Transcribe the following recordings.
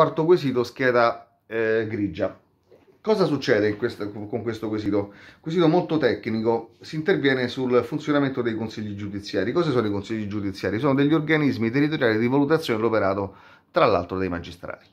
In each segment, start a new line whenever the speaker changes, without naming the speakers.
quarto quesito scheda eh, grigia. Cosa succede questa, con questo quesito? Quesito molto tecnico, si interviene sul funzionamento dei consigli giudiziari. Cosa sono i consigli giudiziari? Sono degli organismi territoriali di valutazione dell'operato, tra l'altro dei magistrati.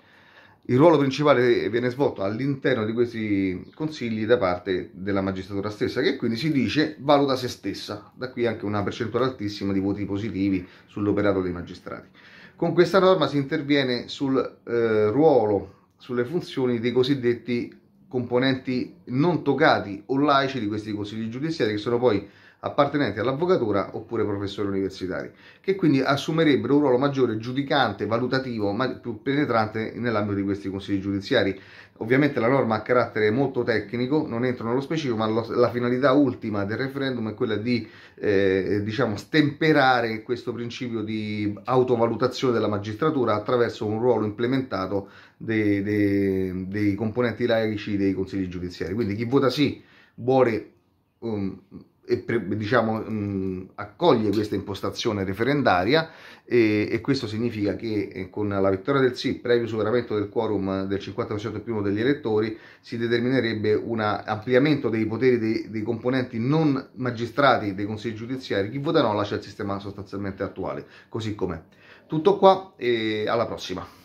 Il ruolo principale viene svolto all'interno di questi consigli da parte della magistratura stessa, che quindi si dice valuta se stessa, da qui anche una percentuale altissima di voti positivi sull'operato dei magistrati. Con questa norma si interviene sul eh, ruolo, sulle funzioni dei cosiddetti componenti non toccati o laici di questi consigli giudiziari che sono poi appartenenti all'avvocatura oppure professori universitari, che quindi assumerebbero un ruolo maggiore giudicante, valutativo, ma più penetrante nell'ambito di questi consigli giudiziari. Ovviamente la norma ha carattere molto tecnico, non entro nello specifico, ma lo, la finalità ultima del referendum è quella di eh, diciamo, stemperare questo principio di autovalutazione della magistratura attraverso un ruolo implementato dei, dei, dei componenti laici membri dei consigli giudiziari. Quindi chi vota sì vuole um, e pre, diciamo, mh, um, accoglie questa impostazione referendaria e, e, questo significa che eh, con la vittoria del sì, previo superamento del quorum del 50% più uno degli elettori, si determinerebbe un ampliamento dei poteri dei, dei, componenti non magistrati dei consigli giudiziari. Chi vota no lascia il sistema sostanzialmente attuale, così com'è. Tutto qua e alla prossima.